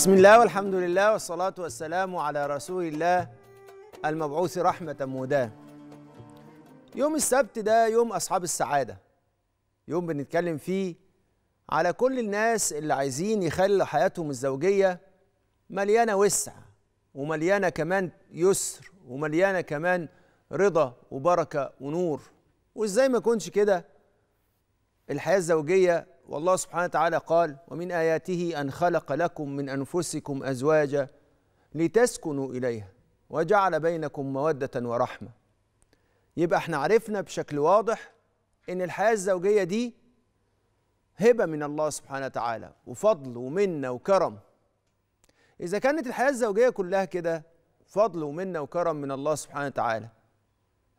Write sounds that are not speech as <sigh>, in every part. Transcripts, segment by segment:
بسم الله والحمد لله والصلاة والسلام على رسول الله المبعوث رحمة موداه يوم السبت ده يوم أصحاب السعادة يوم بنتكلم فيه على كل الناس اللي عايزين يخلوا حياتهم الزوجية مليانة وسع ومليانة كمان يسر ومليانة كمان رضا وبركة ونور وإزاي ما يكونش كده الحياة الزوجية والله سبحانه وتعالى قال ومن آياته أن خلق لكم من أنفسكم أزواجا لتسكنوا إليها وجعل بينكم مودة ورحمة يبقى احنا عرفنا بشكل واضح ان الحياة الزوجية دي هبة من الله سبحانه وتعالى وفضل ومنة وكرم إذا كانت الحياة الزوجية كلها كده فضل ومنة وكرم من الله سبحانه وتعالى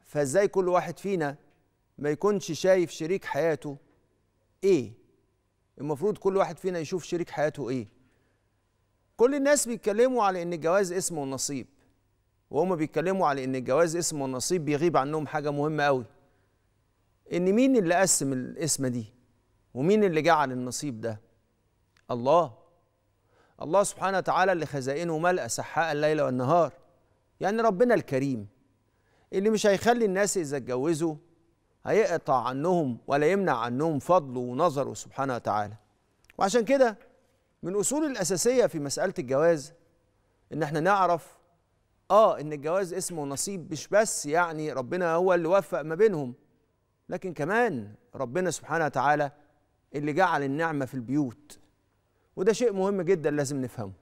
فازاي كل واحد فينا ما يكونش شايف شريك حياته ايه المفروض كل واحد فينا يشوف شريك حياته ايه كل الناس بيتكلموا على ان الجواز اسم ونصيب وهم بيتكلموا على ان الجواز اسم ونصيب بيغيب عنهم حاجه مهمه قوي ان مين اللي قسم القسمه دي ومين اللي جعل النصيب ده الله الله سبحانه وتعالى اللي خزائنه ملأ سحاء الليل والنهار يعني ربنا الكريم اللي مش هيخلي الناس اذا اتجوزوا هيقطع عنهم ولا يمنع عنهم فضله ونظره سبحانه وتعالى وعشان كده من أصول الأساسية في مسألة الجواز إن احنا نعرف آه إن الجواز اسمه نصيب مش بس يعني ربنا هو اللي وفق ما بينهم لكن كمان ربنا سبحانه وتعالى اللي جعل النعمة في البيوت وده شيء مهم جدا لازم نفهمه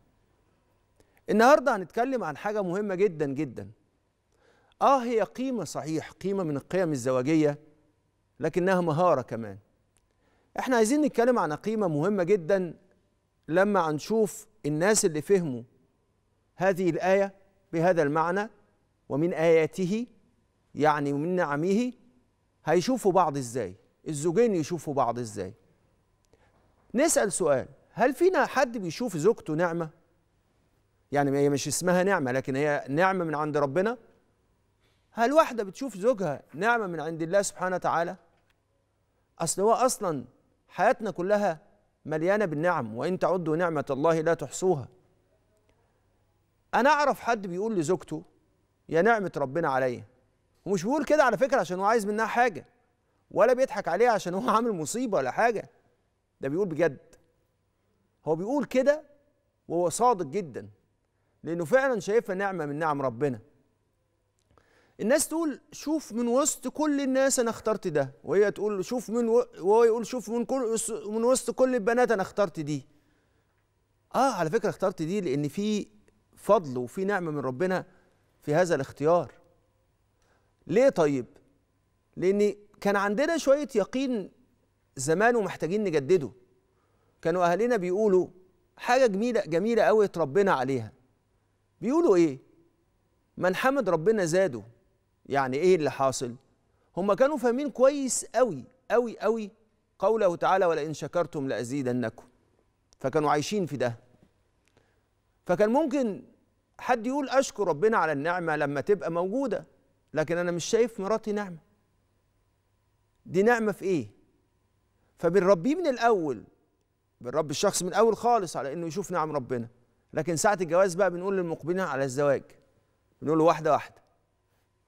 النهاردة هنتكلم عن حاجة مهمة جدا جدا آه هي قيمة صحيح قيمة من القيم الزواجية لكنها مهارة كمان احنا عايزين نتكلم عن قيمة مهمة جدا لما هنشوف الناس اللي فهموا هذه الآية بهذا المعنى ومن آياته يعني ومن نعمه هيشوفوا بعض ازاي الزوجين يشوفوا بعض ازاي نسأل سؤال هل فينا حد بيشوف زوجته نعمة يعني هي مش اسمها نعمة لكن هي نعمة من عند ربنا هل واحدة بتشوف زوجها نعمة من عند الله سبحانه وتعالى اصل هو اصلا حياتنا كلها مليانه بالنعم وان تعدوا نعمه الله لا تحصوها انا اعرف حد بيقول لزوجته يا نعمه ربنا عليا ومش بيقول كده على فكره عشان هو عايز منها حاجه ولا بيضحك عليها عشان هو <laughs> عامل مصيبه ولا حاجه ده بيقول بجد هو بيقول كده وهو صادق جدا لانه فعلا شايفها نعمه من نعم ربنا الناس تقول شوف من وسط كل الناس انا اخترت ده وهي تقول شوف من و... وهو يقول شوف من كل من وسط كل البنات انا اخترت دي اه على فكره اخترت دي لان في فضل وفي نعمه من ربنا في هذا الاختيار ليه طيب لان كان عندنا شويه يقين زمان ومحتاجين نجدده كانوا اهالينا بيقولوا حاجه جميله جميله قوي اتربينا عليها بيقولوا ايه من حمد ربنا زاده يعني ايه اللي حاصل هم كانوا فاهمين كويس قوي قوي قوي قوله تعالى ولئن شكرتم لازيدنكم فكانوا عايشين في ده فكان ممكن حد يقول اشكر ربنا على النعمه لما تبقى موجوده لكن انا مش شايف مراتي نعمه دي نعمه في ايه فبنربيه من الاول بنربي الشخص من الاول خالص على انه يشوف نعم ربنا لكن ساعه الجواز بقى بنقول للمقبلين على الزواج بنقول له واحده واحده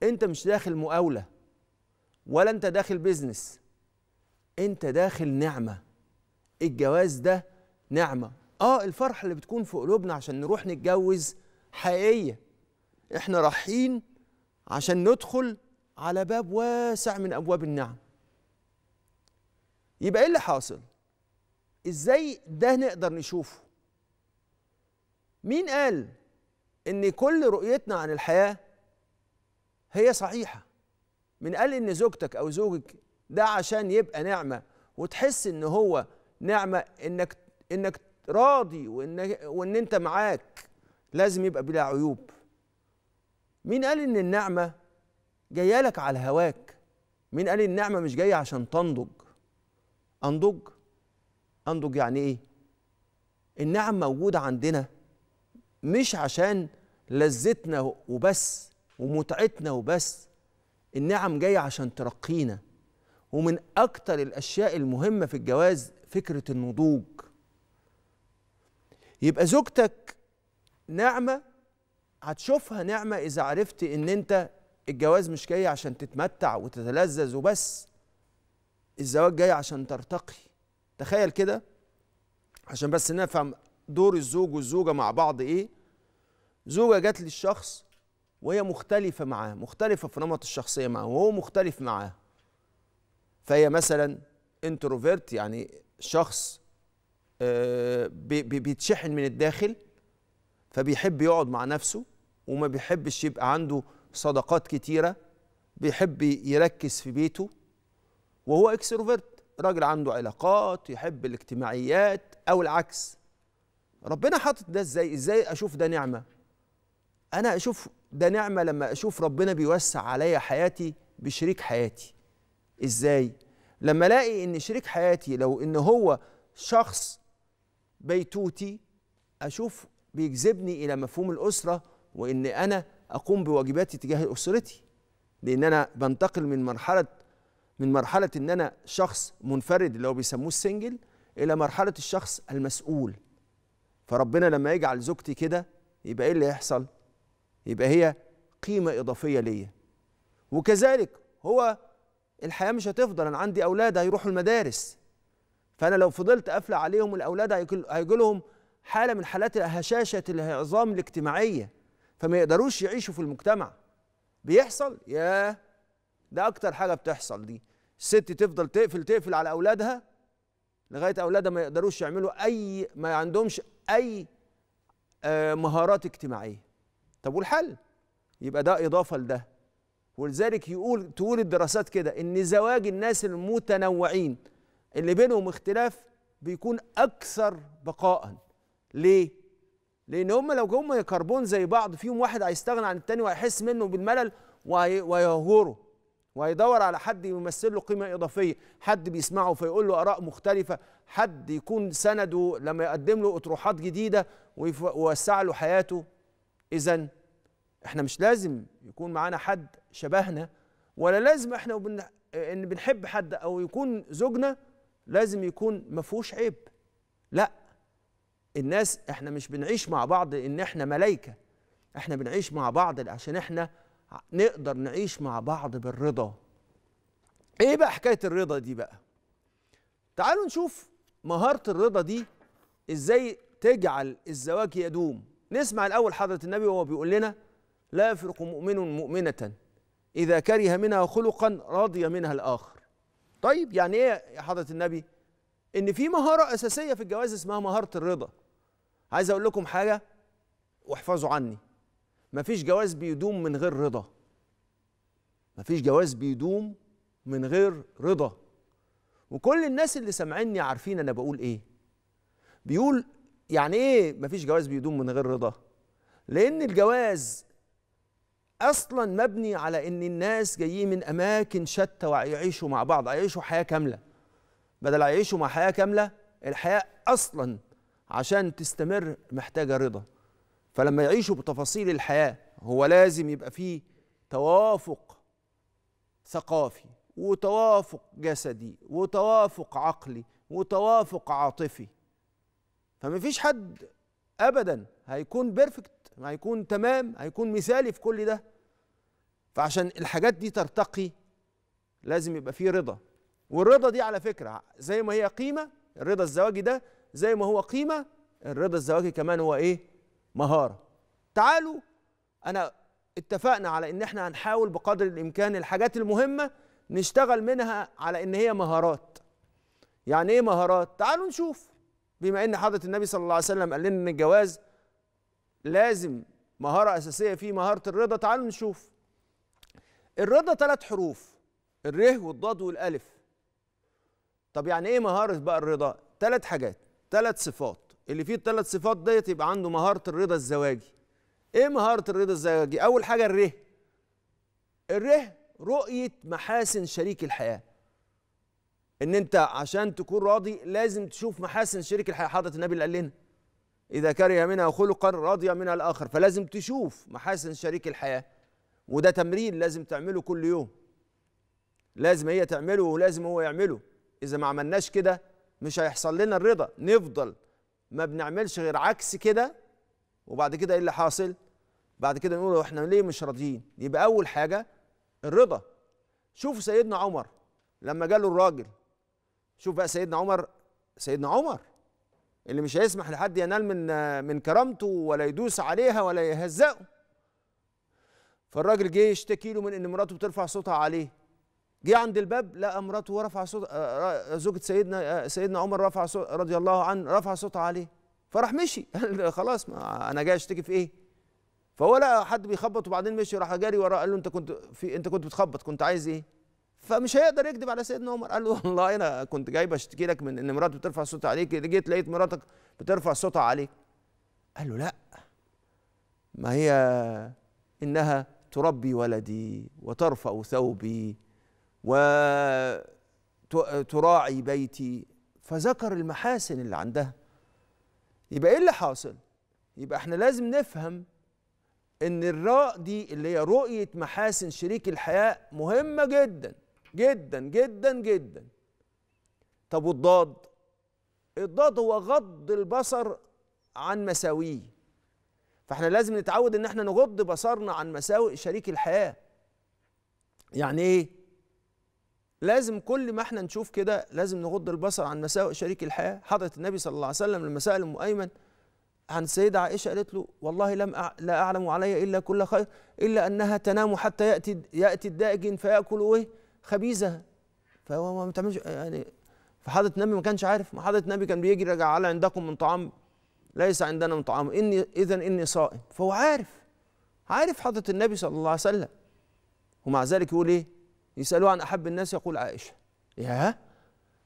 انت مش داخل مقاوله ولا انت داخل بيزنس انت داخل نعمه الجواز ده نعمه اه الفرحه اللي بتكون في قلوبنا عشان نروح نتجوز حقيقيه احنا رايحين عشان ندخل على باب واسع من ابواب النعم يبقى ايه اللي حاصل ازاي ده نقدر نشوفه مين قال ان كل رؤيتنا عن الحياه هي صحيحه من قال ان زوجتك او زوجك ده عشان يبقى نعمه وتحس ان هو نعمه انك انك راضي وان وان انت معاك لازم يبقى بلا عيوب مين قال ان النعمه جايه لك على هواك مين قال النعمه مش جايه عشان تنضج انضج انضج يعني ايه النعم موجوده عندنا مش عشان لذتنا وبس ومتعتنا وبس النعم جاية عشان ترقينا ومن أكتر الأشياء المهمة في الجواز فكرة النضوج يبقى زوجتك نعمة هتشوفها نعمة إذا عرفت إن أنت الجواز مش جاي عشان تتمتع وتتلذذ وبس الزواج جاي عشان ترتقي تخيل كده عشان بس نفهم دور الزوج والزوجة مع بعض إيه زوجة جات للشخص وهي مختلفة معاه مختلفة في نمط الشخصية معاه وهو مختلف معاه فهي مثلا انتروفيرت يعني شخص آه، بيتشحن من الداخل فبيحب يقعد مع نفسه وما بيحبش يبقى عنده صداقات كتيرة بيحب يركز في بيته وهو اكستروفيرت راجل عنده علاقات يحب الاجتماعيات او العكس ربنا حاطط ده ازاي ازاي اشوف ده نعمه انا اشوف ده نعمة لما أشوف ربنا بيوسع عليا حياتي بشريك حياتي إزاي؟ لما ألاقي إن شريك حياتي لو إن هو شخص بيتوتي أشوف بيجذبني إلى مفهوم الأسرة وإن أنا أقوم بواجباتي تجاه أسرتي لأن أنا بنتقل من مرحلة من مرحلة إن أنا شخص منفرد اللي هو بيسموه السنجل إلى مرحلة الشخص المسؤول فربنا لما يجعل زوجتي كده يبقى إيه اللي يحصل؟ يبقى هي قيمة إضافية ليا وكذلك هو الحياة مش هتفضل أنا عندي أولاد هيروحوا المدارس فأنا لو فضلت قافلة عليهم الأولاد هيجي لهم حالة من حالات هشاشة العظام الاجتماعية فما يقدروش يعيشوا في المجتمع بيحصل ياه ده أكتر حاجة بتحصل دي الست تفضل تقفل تقفل على أولادها لغاية أولادها ما يقدروش يعملوا أي ما عندهمش أي آه، مهارات اجتماعية طب والحل يبقى ده اضافه لده ولذلك يقول تقول الدراسات كده ان زواج الناس المتنوعين اللي بينهم اختلاف بيكون اكثر بقاء ليه لان هم لو هم كربون زي بعض فيهم واحد هيستغنى عن التاني وهيحس منه بالملل وهيهوره وهيدور على حد يمثل له قيمه اضافيه حد بيسمعه فيقول له اراء مختلفه حد يكون سنده لما يقدم له اطروحات جديده ويوسع له حياته اذا احنا مش لازم يكون معانا حد شبهنا ولا لازم احنا وبن... ان بنحب حد او يكون زوجنا لازم يكون ما فيهوش عيب لا الناس احنا مش بنعيش مع بعض ان احنا ملائكه احنا بنعيش مع بعض عشان احنا نقدر نعيش مع بعض بالرضا ايه بقى حكايه الرضا دي بقى تعالوا نشوف مهاره الرضا دي ازاي تجعل الزواج يدوم نسمع الأول حضرة النبي وهو بيقول لنا لا يفرق مؤمن مؤمنة إذا كره منها خلقا رضي منها الآخر طيب يعني إيه يا حضرة النبي إن في مهارة أساسية في الجواز اسمها مهارة الرضا عايز أقول لكم حاجة واحفظوا عني مفيش جواز بيدوم من غير رضا مفيش جواز بيدوم من غير رضا وكل الناس اللي سامعيني عارفين انا بقول ايه بيقول يعني ايه مفيش جواز بيدوم من غير رضا لان الجواز اصلا مبني على ان الناس جايين من اماكن شتى ويعيشوا مع بعض يعيشوا حياه كامله بدل يعيشوا مع حياه كامله الحياه اصلا عشان تستمر محتاجه رضا فلما يعيشوا بتفاصيل الحياه هو لازم يبقى فيه توافق ثقافي وتوافق جسدي وتوافق عقلي وتوافق عاطفي فما فيش حد ابدا هيكون بيرفكت هيكون تمام هيكون مثالي في كل ده فعشان الحاجات دي ترتقي لازم يبقى فيه رضا والرضا دي على فكره زي ما هي قيمه الرضا الزواجي ده زي ما هو قيمه الرضا الزواجي كمان هو ايه مهاره تعالوا انا اتفقنا على ان احنا هنحاول بقدر الامكان الحاجات المهمه نشتغل منها على ان هي مهارات يعني ايه مهارات تعالوا نشوف بما ان حضره النبي صلى الله عليه وسلم قال لنا ان الجواز لازم مهاره اساسيه فيه مهاره الرضا تعالوا نشوف الرضا ثلاث حروف الره والضاد والالف طب يعني ايه مهاره بقى الرضا ثلاث حاجات ثلاث صفات اللي فيه الثلاث صفات ديت يبقى عنده مهاره الرضا الزواجي ايه مهاره الرضا الزواجي اول حاجه الره الره رؤيه محاسن شريك الحياه ان انت عشان تكون راضي لازم تشوف محاسن شريك الحياه حضره النبي اللي قال لنا اذا كره منها خلقا رضي منها الاخر فلازم تشوف محاسن شريك الحياه وده تمرين لازم تعمله كل يوم لازم هي تعمله ولازم هو يعمله اذا ما عملناش كده مش هيحصل لنا الرضا نفضل ما بنعملش غير عكس كده وبعد كده ايه اللي حاصل بعد كده نقول احنا ليه مش راضيين يبقى اول حاجه الرضا شوفوا سيدنا عمر لما جاله الراجل شوف بقى سيدنا عمر سيدنا عمر اللي مش هيسمح لحد ينال من من كرامته ولا يدوس عليها ولا يهزقه فالراجل جه يشتكي له من ان مراته بترفع صوتها عليه جه عند الباب لقى مراته رفع صوت آه، زوجة سيدنا آه، سيدنا عمر رفع صوت رضي الله عنه رفع صوتها عليه فراح مشي <laughs> خلاص ما انا جاي اشتكي في ايه فهو لقى حد بيخبط وبعدين مشي راح جاري وراه قال له انت كنت في انت كنت بتخبط كنت عايز ايه فمش هيقدر يكذب على سيدنا عمر قال له <laughs> والله انا كنت جاي بشتكي لك من ان مراتي بترفع صوتها عليك جيت لقيت مراتك بترفع صوتها عليك قال له لا ما هي انها تربي ولدي وترفع ثوبي وتراعي بيتي فذكر المحاسن اللي عندها يبقى ايه اللي حاصل يبقى احنا لازم نفهم ان الراء دي اللي هي رؤيه محاسن شريك الحياه مهمه جدا جدا جدا جدا طب والضاد الضاد هو غض البصر عن مساويه فاحنا لازم نتعود ان احنا نغض بصرنا عن مساوئ شريك الحياه يعني ايه لازم كل ما احنا نشوف كده لازم نغض البصر عن مساوئ شريك الحياه حضره النبي صلى الله عليه وسلم لما سال ام ايمن عن السيده عائشه قالت له والله لم أع... لا اعلم علي الا كل خير الا انها تنام حتى ياتي ياتي الدائج فياكل ايه خبيزه فهو ما بتعملش يعني فحضره النبي ما كانش عارف ما حضره النبي كان بيجري على عندكم من طعام ليس عندنا من طعام اني اذا اني صائم فهو عارف عارف حضره النبي صلى الله عليه وسلم ومع ذلك يقول ايه يسالوه عن احب الناس يقول عائشه يا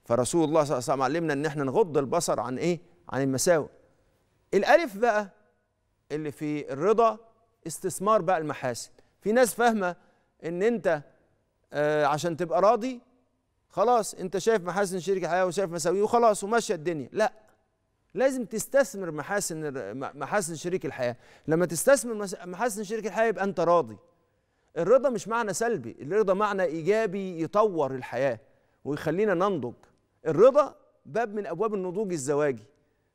فرسول الله صلى الله عليه وسلم علمنا ان احنا نغض البصر عن ايه عن المساوئ الالف بقى اللي في الرضا استثمار بقى المحاسن في ناس فاهمه ان انت آه، عشان تبقى راضي خلاص انت شايف محاسن شريك الحياه وشايف مساويه وخلاص وماشيه الدنيا لا لازم تستثمر محاسن محاسن شريك الحياه لما تستثمر محاسن شريك الحياه يبقى انت راضي الرضا مش معنى سلبي الرضا معنى ايجابي يطور الحياه ويخلينا ننضج الرضا باب من ابواب النضوج الزواجي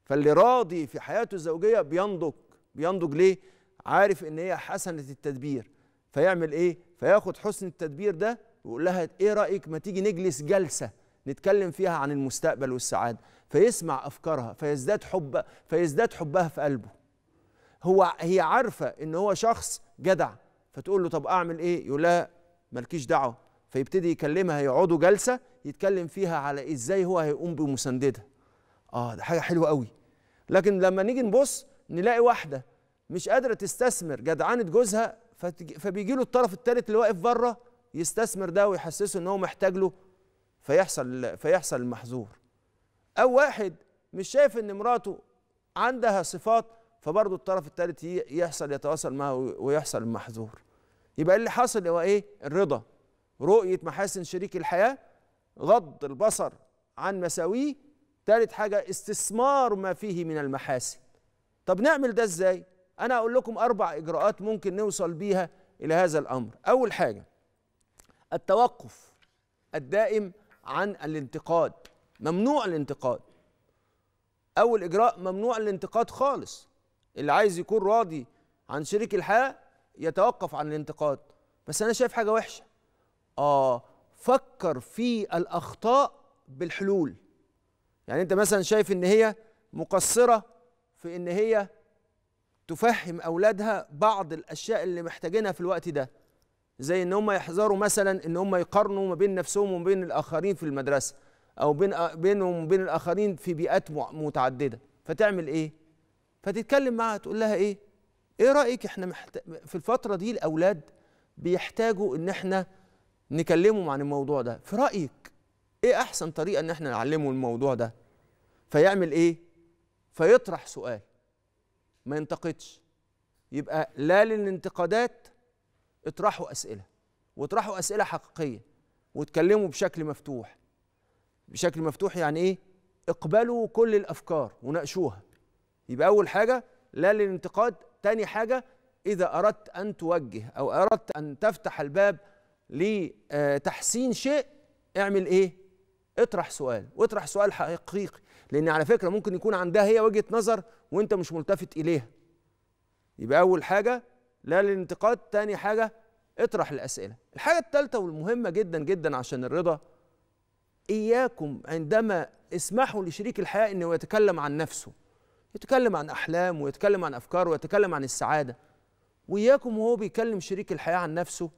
فاللي راضي في حياته الزوجيه بينضج بينضج ليه عارف ان هي حسنه التدبير فيعمل ايه فياخد حسن التدبير ده ويقول لها ايه رايك ما تيجي نجلس جلسه نتكلم فيها عن المستقبل والسعاده فيسمع افكارها فيزداد حب فيزداد حبها في قلبه هو هي عارفه ان هو شخص جدع فتقول له طب اعمل ايه يقول لها مالكيش دعوه فيبتدي يكلمها يقعدوا جلسه يتكلم فيها على ازاي هو هيقوم بمساندتها اه ده حاجه حلوه قوي لكن لما نيجي نبص نلاقي واحده مش قادره تستثمر جدعانه جوزها فبيجي له الطرف الثالث اللي واقف بره يستثمر ده ويحسسه ان هو محتاج له فيحصل فيحصل المحظور او واحد مش شايف ان مراته عندها صفات فبرضه الطرف الثالث يحصل يتواصل معه ويحصل المحظور يبقى اللي حاصل هو ايه الرضا رؤيه محاسن شريك الحياه غض البصر عن مساويه ثالث حاجه استثمار ما فيه من المحاسن طب نعمل ده ازاي انا اقول لكم اربع اجراءات ممكن نوصل بيها الى هذا الامر اول حاجه التوقف الدائم عن الانتقاد ممنوع الانتقاد اول اجراء ممنوع الانتقاد خالص اللي عايز يكون راضي عن شريك الحياه يتوقف عن الانتقاد بس انا شايف حاجه وحشه اه فكر في الاخطاء بالحلول يعني انت مثلا شايف ان هي مقصره في ان هي تفهم اولادها بعض الاشياء اللي محتاجينها في الوقت ده زي ان هم يحذروا مثلا ان هم يقارنوا ما بين نفسهم وما بين الاخرين في المدرسه او بين بينهم وبين الاخرين في بيئات متعدده فتعمل ايه فتتكلم معها تقول لها ايه ايه رايك احنا محت... في الفتره دي الاولاد بيحتاجوا ان احنا نكلمهم عن الموضوع ده في رايك ايه احسن طريقه ان احنا نعلمه الموضوع ده فيعمل ايه فيطرح سؤال ما ينتقدش يبقى لا للانتقادات اطرحوا اسئله واطرحوا اسئله حقيقيه واتكلموا بشكل مفتوح بشكل مفتوح يعني ايه اقبلوا كل الافكار وناقشوها يبقى اول حاجه لا للانتقاد تاني حاجه اذا اردت ان توجه او اردت ان تفتح الباب لتحسين شيء اعمل ايه اطرح سؤال واطرح سؤال حقيقي لان على فكره ممكن يكون عندها هي وجهه نظر وانت مش ملتفت اليها يبقى اول حاجه لا للانتقاد تاني حاجه اطرح الاسئله الحاجه الثالثه والمهمه جدا جدا عشان الرضا اياكم عندما اسمحوا لشريك الحياه انه يتكلم عن نفسه يتكلم عن احلامه ويتكلم عن افكاره ويتكلم عن السعاده واياكم وهو بيكلم شريك الحياه عن نفسه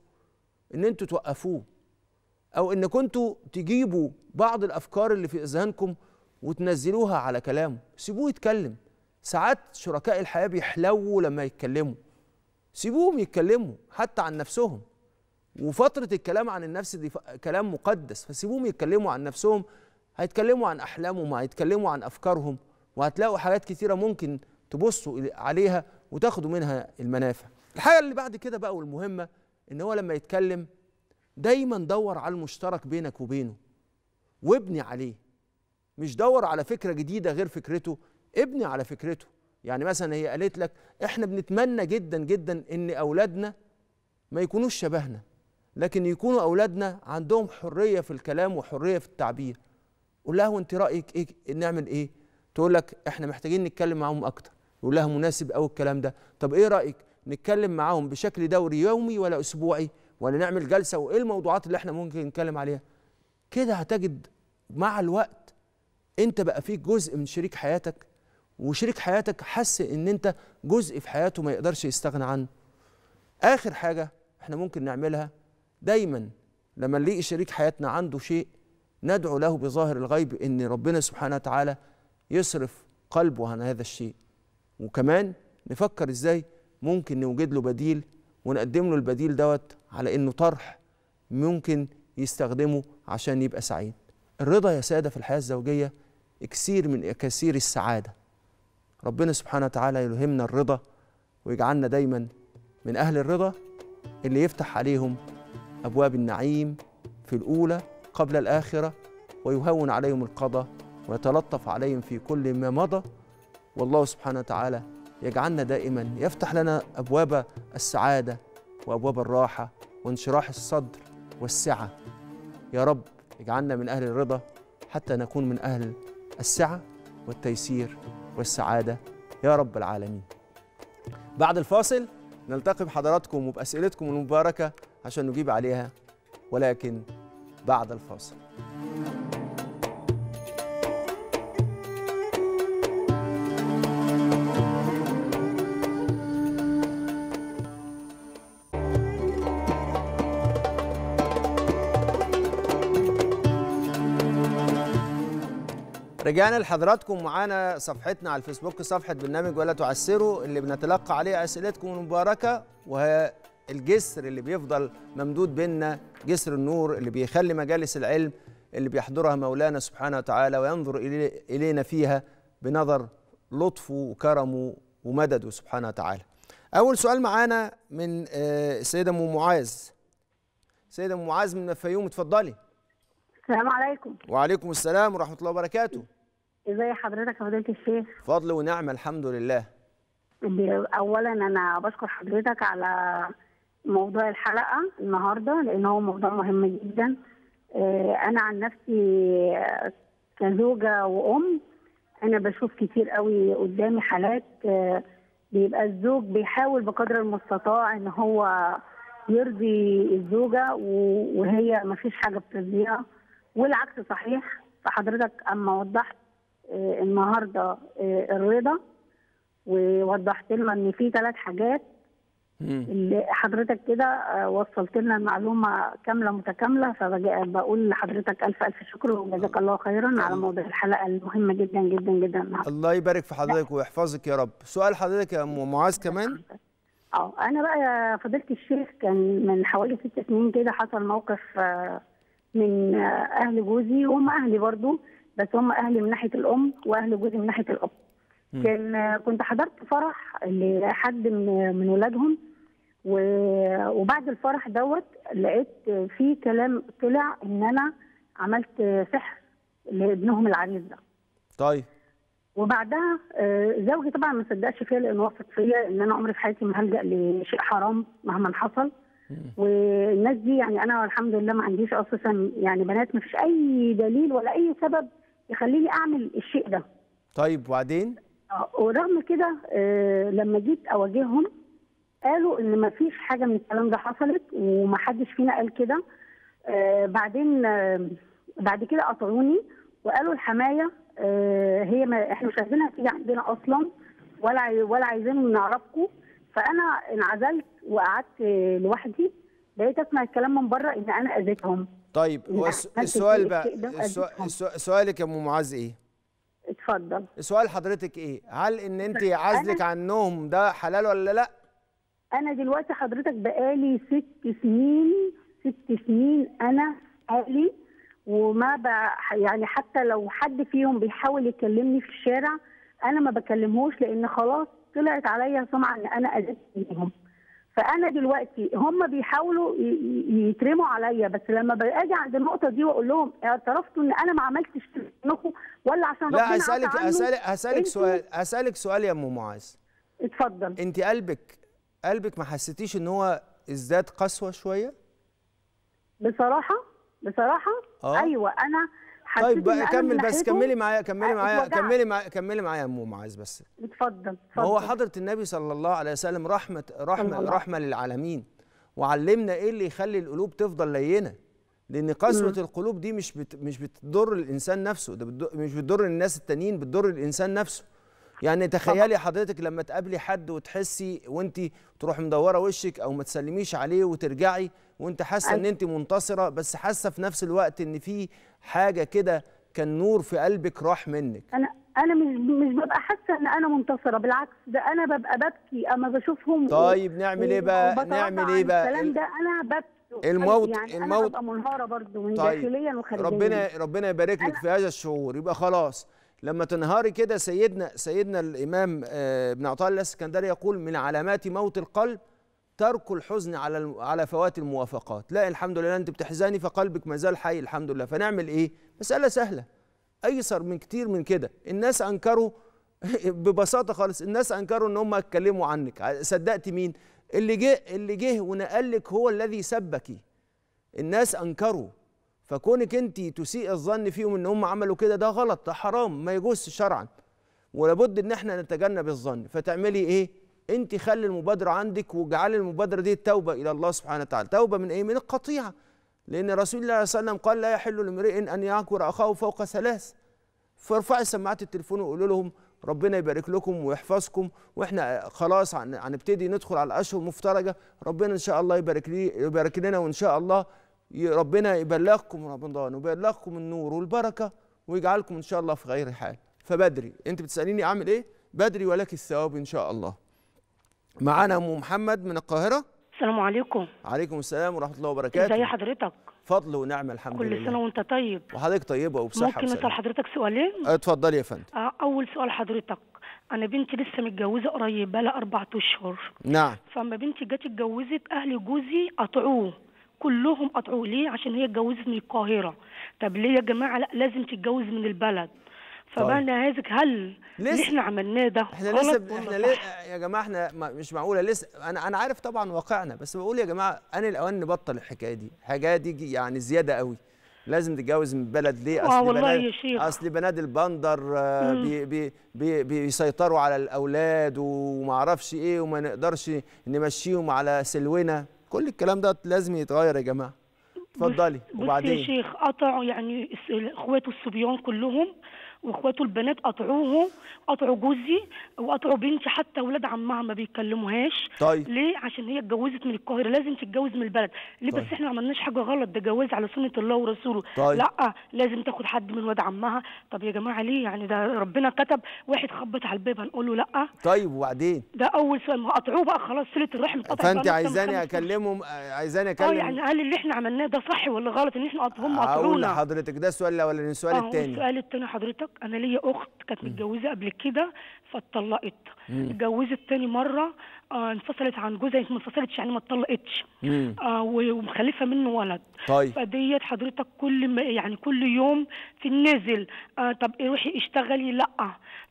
ان انتوا توقفوه او ان كنتوا تجيبوا بعض الافكار اللي في اذهانكم وتنزلوها على كلامه سيبوه يتكلم ساعات شركاء الحياه بيحلووا لما يتكلموا سيبوهم يتكلموا حتى عن نفسهم وفترة الكلام عن النفس دي كلام مقدس فسيبوهم يتكلموا عن نفسهم هيتكلموا عن أحلامهم هيتكلموا عن أفكارهم وهتلاقوا حاجات كثيرة ممكن تبصوا عليها وتاخدوا منها المنافع الحاجة اللي بعد كده بقى والمهمة إن هو لما يتكلم دايما دور على المشترك بينك وبينه وابني عليه مش دور على فكرة جديدة غير فكرته ابني على فكرته يعني مثلا هي قالت لك احنا بنتمنى جدا جدا ان اولادنا ما يكونوش شبهنا لكن يكونوا اولادنا عندهم حريه في الكلام وحريه في التعبير قول لها وانت رايك ايه نعمل ايه تقول لك احنا محتاجين نتكلم معاهم اكتر يقول لها مناسب قوي الكلام ده طب ايه رايك نتكلم معاهم بشكل دوري يومي ولا اسبوعي ولا نعمل جلسه وايه الموضوعات اللي احنا ممكن نتكلم عليها كده هتجد مع الوقت انت بقى فيك جزء من شريك حياتك وشريك حياتك حس ان انت جزء في حياته ما يقدرش يستغنى عنه اخر حاجه احنا ممكن نعملها دايما لما نلاقي شريك حياتنا عنده شيء ندعو له بظاهر الغيب ان ربنا سبحانه وتعالى يصرف قلبه عن هذا الشيء وكمان نفكر ازاي ممكن نوجد له بديل ونقدم له البديل دوت على انه طرح ممكن يستخدمه عشان يبقى سعيد الرضا يا ساده في الحياه الزوجيه اكسير من اكاسير السعاده ربنا سبحانه وتعالى يلهمنا الرضا ويجعلنا دايما من أهل الرضا اللي يفتح عليهم أبواب النعيم في الأولى قبل الآخرة ويهون عليهم القضاء ويتلطف عليهم في كل ما مضى والله سبحانه وتعالى يجعلنا دائما يفتح لنا أبواب السعادة وأبواب الراحة وانشراح الصدر والسعة يا رب اجعلنا من أهل الرضا حتى نكون من أهل السعة والتيسير والسعادة يا رب العالمين بعد الفاصل نلتقي بحضراتكم وبأسئلتكم المباركة عشان نجيب عليها ولكن بعد الفاصل رجعنا لحضراتكم معانا صفحتنا على الفيسبوك صفحة برنامج ولا تعسروا اللي بنتلقى عليه أسئلتكم المباركة وهي الجسر اللي بيفضل ممدود بيننا جسر النور اللي بيخلي مجالس العلم اللي بيحضرها مولانا سبحانه وتعالى وينظر إلينا فيها بنظر لطفه وكرمه ومدده سبحانه وتعالى أول سؤال معانا من آه، السيدة أم معاذ السيدة أم معاذ من الفيوم اتفضلي السلام عليكم وعليكم السلام ورحمة الله وبركاته ازي حضرتك يا فضيله الشيخ فضل ونعمه الحمد لله اولا انا بشكر حضرتك على موضوع الحلقه النهارده لان هو موضوع مهم جدا آه، انا عن نفسي آه، كزوجه وام انا بشوف كتير قوي قدامي حالات آه، بيبقى الزوج بيحاول بقدر المستطاع ان هو يرضي الزوجه وهي ما فيش حاجه بترضيها والعكس صحيح فحضرتك اما وضحت آه، النهارده آه، الرضا ووضحت لنا ان في ثلاث حاجات اللي حضرتك كده آه، وصلت لنا المعلومه كامله متكامله فبقول لحضرتك الف الف شكر وجزاك الله خيرا على موضوع الحلقه المهمه جدا جدا جدا النهارده. الله يبارك في حضرتك ويحفظك يا رب. سؤال حضرتك يا ام معاذ كمان؟ اه انا بقى يا فضيله الشيخ كان من حوالي ست سنين كده حصل موقف من اهل جوزي وهم اهلي برضو بس هم اهلي من ناحيه الام واهل جوزي من ناحيه الاب كان كنت حضرت فرح لحد من من ولادهم وبعد الفرح دوت لقيت في كلام طلع ان انا عملت سحر لابنهم العريس ده طيب وبعدها آه، زوجي طبعا ما صدقش فيا لانه وافق فيا ان انا عمري في حياتي ما هلجا لشيء حرام مهما حصل والناس دي يعني انا الحمد لله ما عنديش اساسا يعني بنات ما فيش اي دليل ولا اي سبب يخليني اعمل الشيء ده طيب وبعدين آه، ورغم كده آه، لما جيت اواجههم قالوا ان ما فيش حاجه من الكلام ده حصلت ومحدش فينا قال كده آه، بعدين بعد كده قطعوني وقالوا الحمايه هي ما احنا مش عايزينها تيجي عندنا اصلا ولا ولا عايزين نعرفكم فانا انعزلت وقعدت لوحدي بقيت اسمع الكلام من بره ان انا اذيتهم طيب السؤال بقى سؤالك يا ام معاذ ايه؟ اتفضل سؤال حضرتك ايه؟ هل ان انت طيب، عزلك عنهم ده حلال ولا لا؟ انا دلوقتي حضرتك بقالي ست سنين ست سنين انا اهلي وما بقى يعني حتى لو حد فيهم بيحاول يكلمني في الشارع انا ما بكلمهوش لان خلاص طلعت عليا سمعه ان انا اذيت منهم فانا دلوقتي هم بيحاولوا يترموا عليا بس لما باجي عند النقطه دي واقول لهم اعترفتوا ان انا ما عملتش منكم ولا عشان لا هسالك هسالك هسالك سؤال هسالك سؤال يا ام معاذ اتفضل انت قلبك قلبك ما حسيتيش ان هو ازداد قسوه شويه بصراحه بصراحه أوه. ايوه انا طيب بقى كمل بس كملي معايا كملي معايا كملي معايا كملي معايا يا مو عايز بس اتفضل اتفضل هو حضره النبي صلى الله عليه وسلم رحمه رحمه رحمه للعالمين وعلمنا ايه اللي يخلي القلوب تفضل لينه لان قسوه القلوب دي مش بت... مش بتضر الانسان نفسه ده مش بتضر الناس التانيين بتضر الانسان نفسه يعني تخيلي حضرتك لما تقابلي حد وتحسي وانت تروحي مدوره وشك او ما تسلميش عليه وترجعي وانت حاسه ان انت منتصره بس حاسه في نفس الوقت ان في حاجه كده كان نور في قلبك راح منك انا انا مش مش ببقى حاسه ان انا منتصره بالعكس ده انا ببقى ببكي اما بشوفهم طيب نعمل ايه بقى نعمل ايه بقى الكلام ده انا ببكي الموت يعني الموت انا ببقى منهاره برضه من طيب. داخليا وخارجيا ربنا ربنا يبارك لك في هذا الشعور يبقى خلاص لما تنهاري كده سيدنا سيدنا الامام آه، ابن عطاء الله الاسكندري يقول من علامات موت القلب ترك الحزن على على فوات الموافقات لا الحمد لله انت بتحزني فقلبك ما زال حي الحمد لله فنعمل ايه مساله سهله ايسر من كتير من كده الناس انكروا <laughs> ببساطه خالص الناس انكروا ان هم اتكلموا عنك صدقت مين اللي جه اللي جه ونقلك هو الذي سبك الناس انكروا فكونك انت تسيء الظن فيهم ان هم عملوا كده ده غلط ده حرام ما يجوز شرعا ولابد ان احنا نتجنب الظن فتعملي ايه انت خلي المبادره عندك واجعلي المبادره دي توبه الى الله سبحانه وتعالى توبه من ايه من القطيعه لان رسول الله صلى الله عليه وسلم قال لا يحل لامرئ ان يعكر اخاه فوق ثلاث فارفعي سماعات التليفون وقولوا لهم ربنا يبارك لكم ويحفظكم واحنا خلاص هنبتدي ندخل على الاشهر المفترجه ربنا ان شاء الله يبارك لي يبارك لنا وان شاء الله ربنا يبلغكم رمضان ويبلغكم النور والبركه ويجعلكم ان شاء الله في غير حال فبدري انت بتساليني اعمل ايه بدري ولك الثواب ان شاء الله معانا ام محمد من القاهره السلام عليكم عليكم السلام ورحمه الله وبركاته ازي حضرتك فضل ونعمه الحمد كل لله كل سنه وانت طيب وحضرتك طيبه وبصحه ممكن اسال حضرتك سؤالين آه، اتفضلي يا فندم آه، اول سؤال حضرتك انا بنتي لسه متجوزه قريب بقى لها اربع اشهر نعم فاما بنتي جت اتجوزت اهل جوزي قطعوه كلهم قطعوه ليه عشان هي اتجوزت من القاهره طب ليه يا جماعه لا لازم تتجوز من البلد فبقى طيب. نهازك هل اللي احنا عملناه ده احنا لسه احنا ليه يا جماعه احنا مش معقوله لسه انا انا عارف طبعا واقعنا بس بقول يا جماعه انا الاوان نبطل الحكايه دي حاجه دي يعني زياده قوي لازم تتجوز من بلد ليه آه، اصل والله يا شيخ. اصل بنات البندر آه، بي بي بي بيسيطروا على الاولاد وما اعرفش ايه وما نقدرش نمشيهم على سلونا كل الكلام ده لازم يتغير يا جماعه اتفضلي وبعدين بس يا شيخ قطعوا يعني اخواته الصبيان كلهم واخواته البنات قطعوه قطعوا جوزي وقطعوا بنتي حتى ولاد عمها ما بيكلموهاش طيب ليه عشان هي اتجوزت من القاهره لازم تتجوز من البلد ليه طيب. بس احنا ما عملناش حاجه غلط ده جواز على سنه الله ورسوله طيب. لا لازم تاخد حد من واد عمها طب يا جماعه ليه يعني ده ربنا كتب واحد خبط على الباب هنقول له لا طيب وبعدين ده اول سؤال ما قطعوه بقى خلاص صله الرحم اتقطعت فانت عايزاني اكلمهم عايزاني اكلم اه يعني هل اللي احنا عملناه ده صح ولا غلط ان احنا هم قطعونا حضرتك ده السؤال الاولاني السؤال الثاني السؤال الثاني حضرتك انا ليا اخت كانت متجوزه قبل كده فاتطلقت اتجوزت تاني مره آه، انفصلت عن جوزها يعني ما انفصلتش يعني ما اتطلقتش آه، ومخلفه منه ولد طيب فديت حضرتك كل ما يعني كل يوم في النازل آه طب روحي اشتغلي لا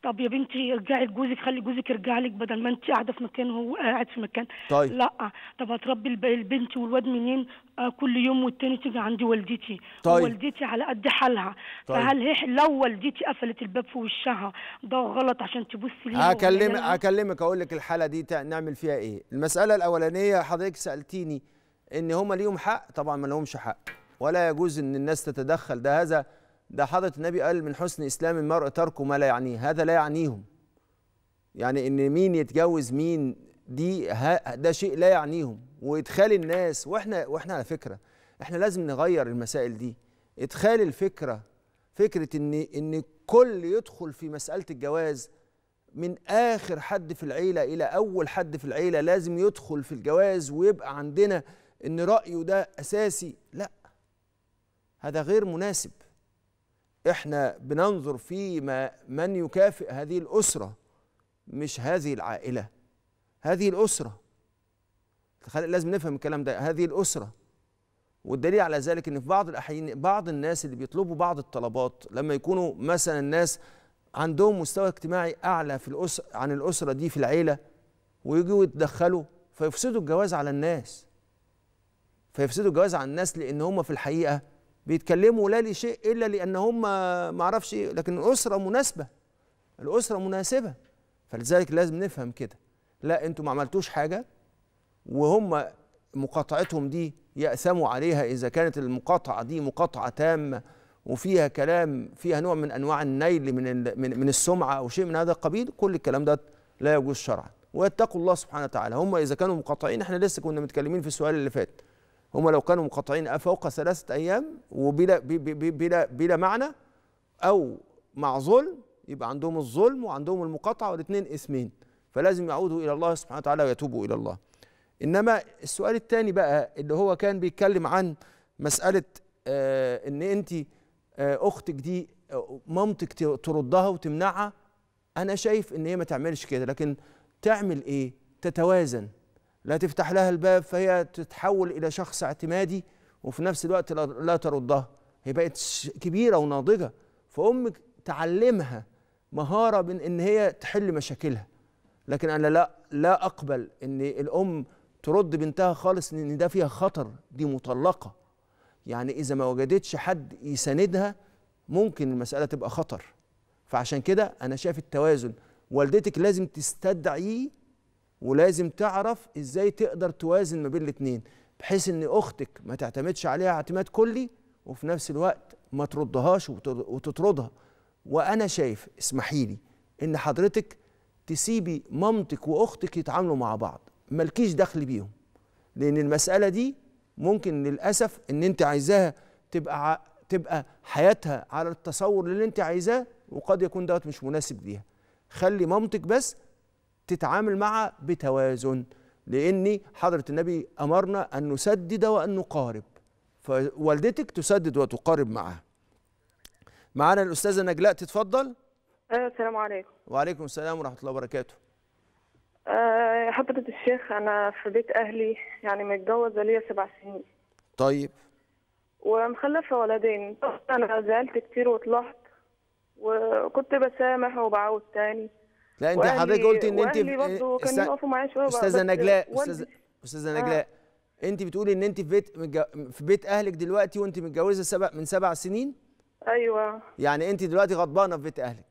طب يا بنتي ارجعي لجوزك خلي جوزك يرجع لك بدل ما انت قاعده في مكان وهو قاعد في مكان طيب لا طب هتربي البنت والواد منين آه كل يوم والتاني تيجي عندي والدتي طيب والدتي على قد حالها طيب فهل هي لو والدتي قفلت الباب في وشها ده غلط عشان تبص ليها هكلمك هكلمك اقول لك الحاله دي نعمل هنعمل فيها ايه المساله الاولانيه حضرتك سالتيني ان هم ليهم حق طبعا ما لهمش حق ولا يجوز ان الناس تتدخل ده هذا ده حضره النبي قال من حسن اسلام المرء تركه ما لا يعنيه هذا لا يعنيهم يعني ان مين يتجوز مين دي ده شيء لا يعنيهم وادخال الناس واحنا واحنا على فكره احنا لازم نغير المسائل دي ادخال الفكره فكره ان ان كل يدخل في مساله الجواز من اخر حد في العيله الى اول حد في العيله لازم يدخل في الجواز ويبقى عندنا ان رايه ده اساسي لا هذا غير مناسب احنا بننظر في ما من يكافئ هذه الاسره مش هذه العائله هذه الاسره لازم نفهم الكلام ده هذه الاسره والدليل على ذلك ان في بعض الاحيان بعض الناس اللي بيطلبوا بعض الطلبات لما يكونوا مثلا الناس عندهم مستوى اجتماعي اعلى في الأسر عن الاسره دي في العيله ويجوا يتدخلوا فيفسدوا الجواز على الناس فيفسدوا الجواز على الناس لان هم في الحقيقه بيتكلموا لا لشيء الا لان هم ما اعرفش إيه، لكن الاسره مناسبه الاسره مناسبه فلذلك لازم نفهم كده لا انتوا ما عملتوش حاجه وهم مقاطعتهم دي ياثموا عليها اذا كانت المقاطعه دي مقاطعه تامه وفيها كلام فيها نوع من انواع النيل من من السمعه او شيء من هذا القبيل كل الكلام ده لا يجوز شرعا ويتقوا الله سبحانه وتعالى هم اذا كانوا مقاطعين احنا لسه كنا متكلمين في السؤال اللي فات هم لو كانوا مقاطعين فوق ثلاثه ايام وبلا بلا بلا معنى او مع ظلم يبقى عندهم الظلم وعندهم المقاطعه والاثنين اسمين فلازم يعودوا الى الله سبحانه وتعالى ويتوبوا الى الله انما السؤال الثاني بقى اللي هو كان بيتكلم عن مساله آه ان انت آه، اختك دي آه، مامتك تردها وتمنعها انا شايف ان هي ما تعملش كده لكن تعمل ايه تتوازن لا تفتح لها الباب فهي تتحول الى شخص اعتمادي وفي نفس الوقت لا تردها هي بقت كبيره وناضجه فامك تعلمها مهاره من ان هي تحل مشاكلها لكن انا لا لا اقبل ان الام ترد بنتها خالص ان ده فيها خطر دي مطلقه يعني اذا ما وجدتش حد يساندها ممكن المساله تبقى خطر فعشان كده انا شايف التوازن والدتك لازم تستدعي ولازم تعرف ازاي تقدر توازن ما بين الاثنين بحيث ان اختك ما تعتمدش عليها اعتماد كلي وفي نفس الوقت ما تردهاش وتطردها وانا شايف اسمحيلي ان حضرتك تسيبي مامتك واختك يتعاملوا مع بعض مالكيش دخل بيهم لان المساله دي ممكن للاسف ان انت عايزاها تبقى تبقى حياتها على التصور اللي انت عايزاه وقد يكون دوت مش مناسب ليها خلي مامتك بس تتعامل معها بتوازن لاني حضره النبي امرنا ان نسدد وان نقارب فوالدتك تسدد وتقارب معها معانا الاستاذه نجلاء تتفضل آه، السلام عليكم وعليكم السلام ورحمه الله وبركاته حضرتك آه، حضرة الشيخ أنا في بيت أهلي يعني متجوزة ليا سبع سنين طيب ومخلفة ولدين أنا زعلت كتير وطلعت وكنت بسامح وبعود تاني لا انت حضرتك قلتي ان انت استاذه استاذه آه. نجلاء استاذه استاذه نجلاء آه. انت بتقولي ان انت في بيت في بيت اهلك دلوقتي وانت متجوزه سبع من سبع سنين ايوه يعني انت دلوقتي غضبانه في بيت اهلك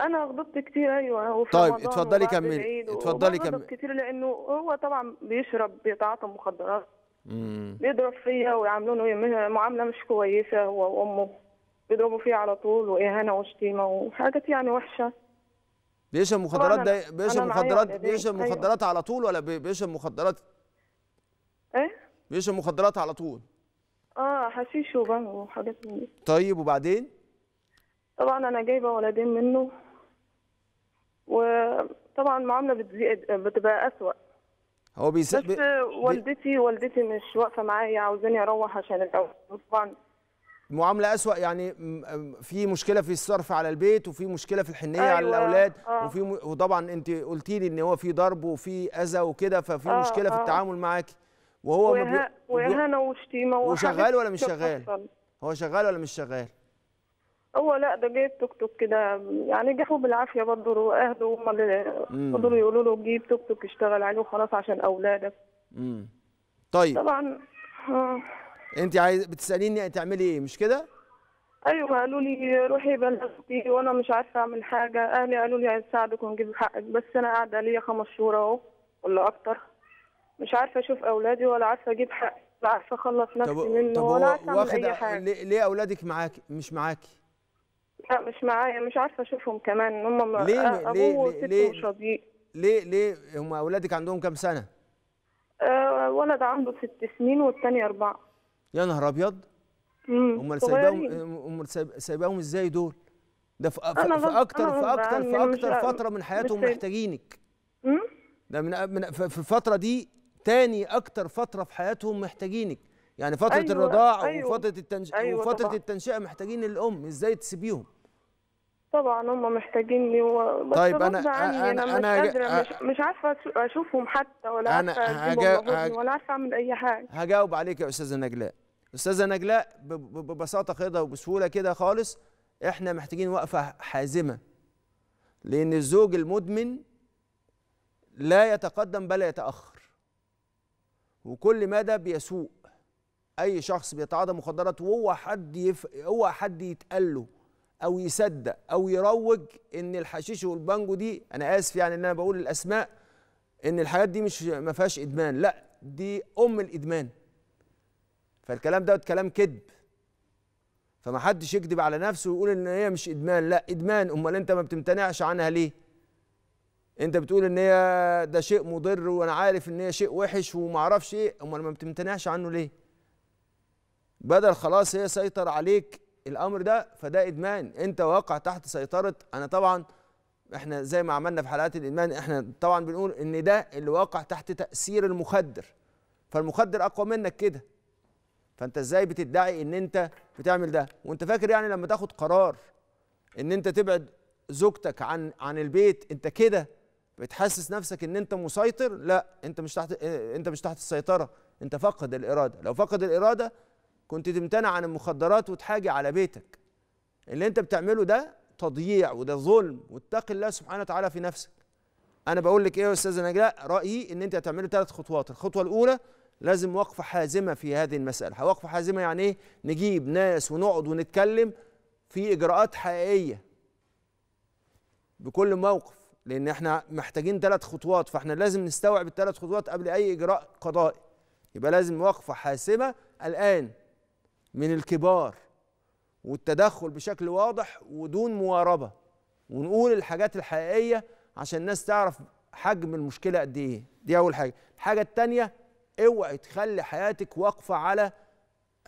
انا غضبت كتير ايوه وفي طيب رمضان اتفضلي كملي اتفضلي كملي كتير لانه هو طبعا بيشرب بيتعاطى مخدرات بيضرب فيا ويعاملونه معامله مش كويسه هو وامه بيضربوا فيه على طول واهانه وشتيمه وحاجات يعني وحشه بيشرب مخدرات ده بيشرب مخدرات بيشرب أيوة. مخدرات على طول ولا بيشرب مخدرات ايه بيشرب مخدرات على طول اه حشيش وبنج وحاجات من دي طيب وبعدين طبعا انا جايبه ولدين منه وطبعا المعامله بتزيد بتبقى اسوء هو بيس... بس والدتي والدتي مش واقفه معايا عاوزاني اروح عشان الاول طبعا معامله اسوا يعني في مشكله في الصرف على البيت وفي مشكله في الحنيه أيوة. على الاولاد آه. وفي م... وطبعا انت قلتي لي ان هو في ضرب وفي اذى وكده ففي آه مشكله آه. في التعامل معاكي وهو وإه... مبي... وإهانة وشتيمه وشغال ولا مش شغال؟ هو شغال ولا مش شغال؟ هو لا ده جه توك توك كده يعني جحوا بالعافيه برضه اهله هم اللي فضلوا يقولوا له جيب توك توك اشتغل عليه وخلاص عشان اولادك امم طيب طبعا آه. انت عايز بتساليني تعملي ايه مش كده؟ ايوه قالوا لي روحي بلغتي وانا مش عارفه اعمل حاجه اهلي قالوا لي هنساعدك ونجيب حقك بس انا قاعده ليا خمس شهور اهو ولا اكتر مش عارفه اشوف اولادي ولا عارفه اجيب حقي ولا عارفه اخلص نفسي منه طب ولا عارفه اعمل اي حاجه ليه اولادك معاكي مش معاكي؟ لا مش معايا مش عارفه اشوفهم كمان هم ليه ليه ليه ليه, ليه ليه هم اولادك عندهم كام سنه؟ ولد عنده ست سنين والتاني اربعه يا نهار ابيض امال سايباهم امال سايباهم ازاي دول؟ ده في, أكتر يعني في اكتر في اكتر في اكتر فتره من حياتهم محتاجينك ده من, من في الفتره دي تاني اكتر فتره في حياتهم محتاجينك يعني فتره أيوة الرضاعه أيوة وفتره التنشئه أيوة وفتره التنشئه محتاجين الام ازاي تسيبيهم طبعا هم محتاجيني و... طيب انا عني. انا انا, أنا مش, أنا... مش... مش عارفه اشوفهم حتى ولا أنا عارفه هجا... هج... ولا عارفه اعمل اي حاجه هجاوب عليك يا استاذه نجلاء استاذه نجلاء ببساطه كده وبسهوله كده خالص احنا محتاجين وقفه حازمه لان الزوج المدمن لا يتقدم بل يتاخر وكل مدى بيسوء اي شخص بيتعاطى مخدرات وهو حد يف... هو حد يتقال له او يصدق او يروج ان الحشيش والبانجو دي انا اسف يعني ان انا بقول الاسماء ان الحاجات دي مش ما فيهاش ادمان لا دي ام الادمان فالكلام دوت كلام كذب فما حدش يكذب على نفسه ويقول ان هي مش ادمان لا ادمان امال انت ما بتمتنعش عنها ليه انت بتقول ان هي ده شيء مضر وانا عارف ان هي شيء وحش وما اعرفش ايه امال ما بتمتنعش عنه ليه بدل خلاص هي سيطر عليك الامر ده فده ادمان انت واقع تحت سيطره انا طبعا احنا زي ما عملنا في حلقات الادمان احنا طبعا بنقول ان ده اللي واقع تحت تاثير المخدر فالمخدر اقوى منك كده فانت ازاي بتدعي ان انت بتعمل ده وانت فاكر يعني لما تاخد قرار ان انت تبعد زوجتك عن عن البيت انت كده بتحسس نفسك ان انت مسيطر لا انت مش تحت انت مش تحت السيطره انت فقد الاراده لو فقد الاراده كنت تمتنع عن المخدرات وتحاجي على بيتك اللي انت بتعمله ده تضييع وده ظلم واتقي الله سبحانه وتعالى في نفسك انا بقول لك ايه يا استاذ نجلاء رايي ان انت هتعملي ثلاث خطوات الخطوه الاولى لازم وقفه حازمه في هذه المساله وقفه حازمه يعني ايه نجيب ناس ونقعد ونتكلم في اجراءات حقيقيه بكل موقف لان احنا محتاجين ثلاث خطوات فاحنا لازم نستوعب الثلاث خطوات قبل اي اجراء قضائي يبقى لازم وقفه حاسمه الان من الكبار والتدخل بشكل واضح ودون مواربه ونقول الحاجات الحقيقيه عشان الناس تعرف حجم المشكله قد ايه دي اول حاجه الحاجه الثانيه اوعي تخلي حياتك واقفه على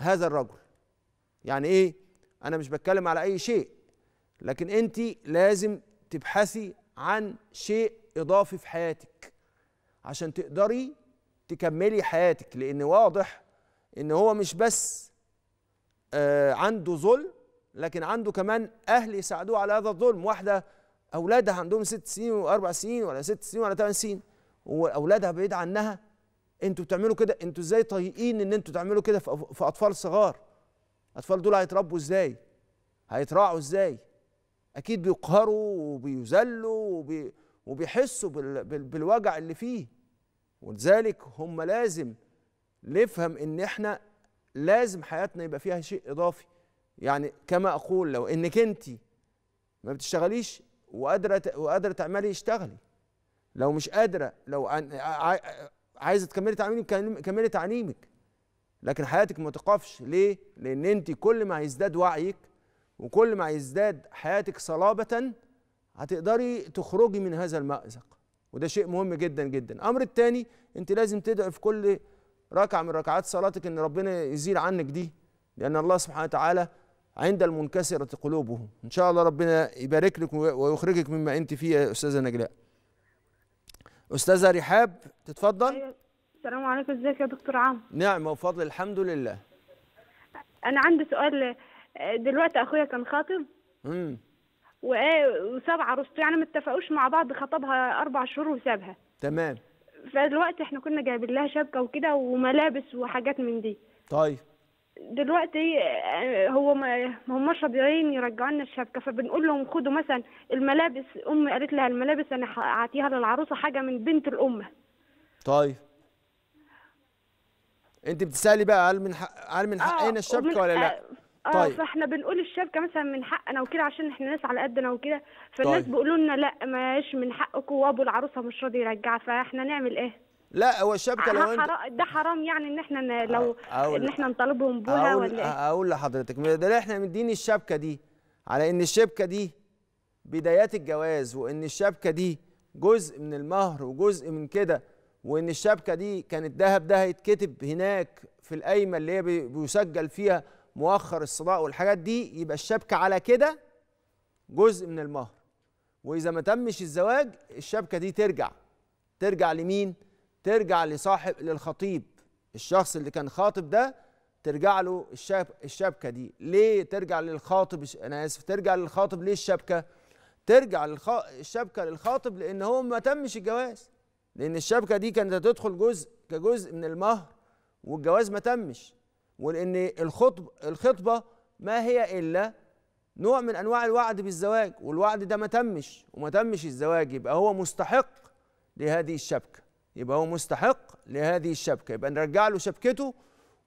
هذا الرجل يعني ايه انا مش بتكلم على اي شيء لكن انت لازم تبحثي عن شيء اضافي في حياتك عشان تقدري تكملي حياتك لان واضح ان هو مش بس آه، عنده ظلم لكن عنده كمان اهل يساعدوه على هذا الظلم واحده اولادها عندهم ست سنين واربع سنين ولا ست سنين ولا ثمان سنين واولادها بعيد عنها انتوا بتعملوا كده انتوا ازاي طايقين ان انتوا تعملوا كده في اطفال صغار الاطفال دول هيتربوا ازاي هيتراعوا ازاي اكيد بيقهروا وبيذلوا وبي وبيحسوا بال... بالوجع اللي فيه ولذلك هم لازم نفهم ان احنا لازم حياتنا يبقى فيها شيء اضافي يعني كما اقول لو انك انت ما بتشتغليش وقادره وقادره تعملي اشتغلي لو مش قادره لو عايزه تكملي تعليمك كملي تعليمك لكن حياتك ما تقفش ليه لان انت كل ما هيزداد وعيك وكل ما هيزداد حياتك صلابه هتقدري تخرجي من هذا المأزق وده شيء مهم جدا جدا الامر الثاني انت لازم تدعي في كل ركعه من ركعات صلاتك ان ربنا يزيل عنك دي لان الله سبحانه وتعالى عند المنكسره قلوبه ان شاء الله ربنا يبارك لك ويخرجك مما انت فيه يا استاذه نجلاء استاذه رحاب تتفضل أيوة. السلام عليكم ازيك يا دكتور عمرو نعم وفضل الحمد لله انا عندي سؤال دلوقتي اخويا كان خاطب امم وسبعة عروسته يعني ما اتفقوش مع بعض خطبها اربع شهور وسابها تمام فدلوقتي احنا كنا جايبين لها شبكه وكده وملابس وحاجات من دي طيب دلوقتي آه، هو ما هماش راضيين يرجعوا لنا الشبكه فبنقول لهم خدوا مثلا الملابس امي قالت لها الملابس انا هعطيها للعروسه حاجه من بنت الام طيب انت بتسالي بقى هل من حق هل من آه، حقنا الشبكه ولا لا؟ آه، اه طيب. فاحنا بنقول الشبكه مثلا من حقنا وكده عشان احنا ناس على قدنا وكده فالناس طيب. بيقولوا لنا لا ماشي من حقكم وابو العروسه مش راضي يرجعها فاحنا نعمل ايه؟ لا هو الشبكه لو انت ده حرام يعني ان احنا لو أقول... ان احنا نطالبهم بها ولا ايه؟ اقول لحضرتك ده احنا مديني الشبكه دي على ان الشبكه دي بدايات الجواز وان الشبكه دي جزء من المهر وجزء من كده وان الشبكه دي كانت ذهب ده هيتكتب هناك في القايمه اللي هي بيسجل فيها مؤخر الصداء والحاجات دي يبقى الشبكه على كده جزء من المهر واذا ما تمش الزواج الشبكه دي ترجع ترجع لمين ترجع لصاحب للخطيب الشخص اللي كان خاطب ده ترجع له الشاب الشبكه دي ليه ترجع للخاطب انا اسف ترجع للخاطب ليه الشبكه ترجع للخ... الشبكه للخاطب لان هو ما تمش الجواز لان الشبكه دي كانت هتدخل جزء كجزء من المهر والجواز ما تمش ولان الخطب الخطبه ما هي الا نوع من انواع الوعد بالزواج والوعد ده ما تمش وما تمش الزواج يبقى هو مستحق لهذه الشبكه يبقى هو مستحق لهذه الشبكه يبقى نرجع له شبكته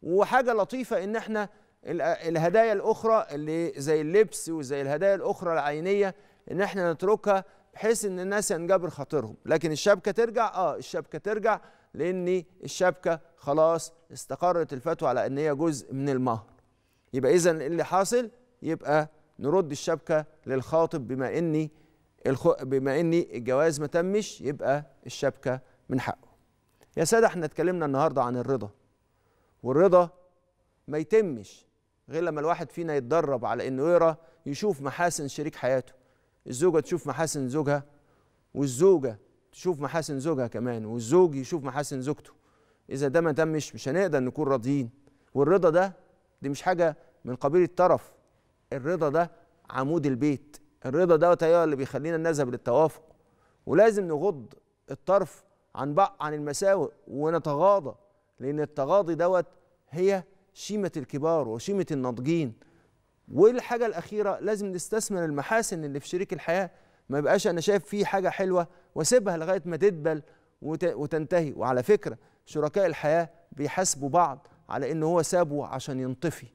وحاجه لطيفه ان احنا الهدايا الاخرى اللي زي اللبس وزي الهدايا الاخرى العينيه ان احنا نتركها بحيث ان الناس ينجبر خاطرهم لكن الشبكه ترجع اه الشبكه ترجع لأن الشبكة خلاص استقرت الفتوى على أن هي جزء من المهر يبقى إذا اللي حاصل يبقى نرد الشبكة للخاطب بما إني الخ... بما إني الجواز ما تمش يبقى الشبكة من حقه يا سادة احنا اتكلمنا النهاردة عن الرضا والرضا ما يتمش غير لما الواحد فينا يتدرب على انه يقرا يشوف محاسن شريك حياته الزوجه تشوف محاسن زوجها والزوجه تشوف محاسن زوجها كمان والزوج يشوف محاسن زوجته اذا ده ما تمش مش هنقدر نكون راضيين والرضا ده دي مش حاجه من قبيل الطرف الرضا ده عمود البيت الرضا دوت هو اللي بيخلينا نذهب للتوافق ولازم نغض الطرف عن بق عن المساوئ ونتغاضى لان التغاضي دوت هي شيمه الكبار وشيمه الناضجين والحاجه الاخيره لازم نستثمر المحاسن اللي في شريك الحياه ما يبقاش انا شايف فيه حاجه حلوه واسيبها لغايه ما تدبل وتنتهي وعلى فكره شركاء الحياه بيحاسبوا بعض على ان هو سابه عشان ينطفي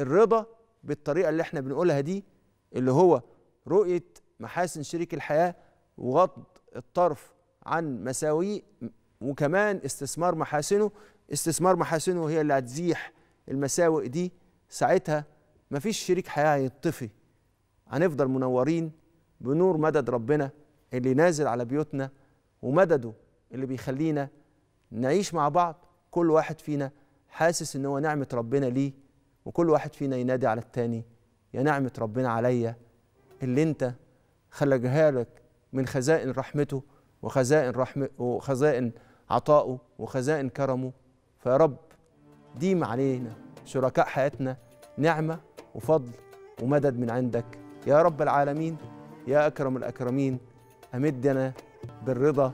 الرضا بالطريقه اللي احنا بنقولها دي اللي هو رؤيه محاسن شريك الحياه وغض الطرف عن مساويه وكمان استثمار محاسنه استثمار محاسنه هي اللي هتزيح المساوئ دي ساعتها مفيش شريك حياه هيطفي هنفضل منورين بنور مدد ربنا اللي نازل على بيوتنا ومدده اللي بيخلينا نعيش مع بعض كل واحد فينا حاسس ان هو نعمه ربنا ليه وكل واحد فينا ينادي على التاني يا نعمه ربنا عليا اللي انت خلقها لك من خزائن رحمته وخزائن رحم وخزائن عطائه وخزائن كرمه فيا رب ديم علينا شركاء حياتنا نعمه وفضل ومدد من عندك يا رب العالمين يا أكرم الأكرمين أمدنا بالرضا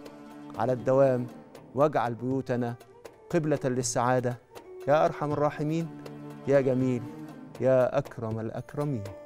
على الدوام واجعل بيوتنا قبلة للسعادة يا أرحم الراحمين يا جميل يا أكرم الأكرمين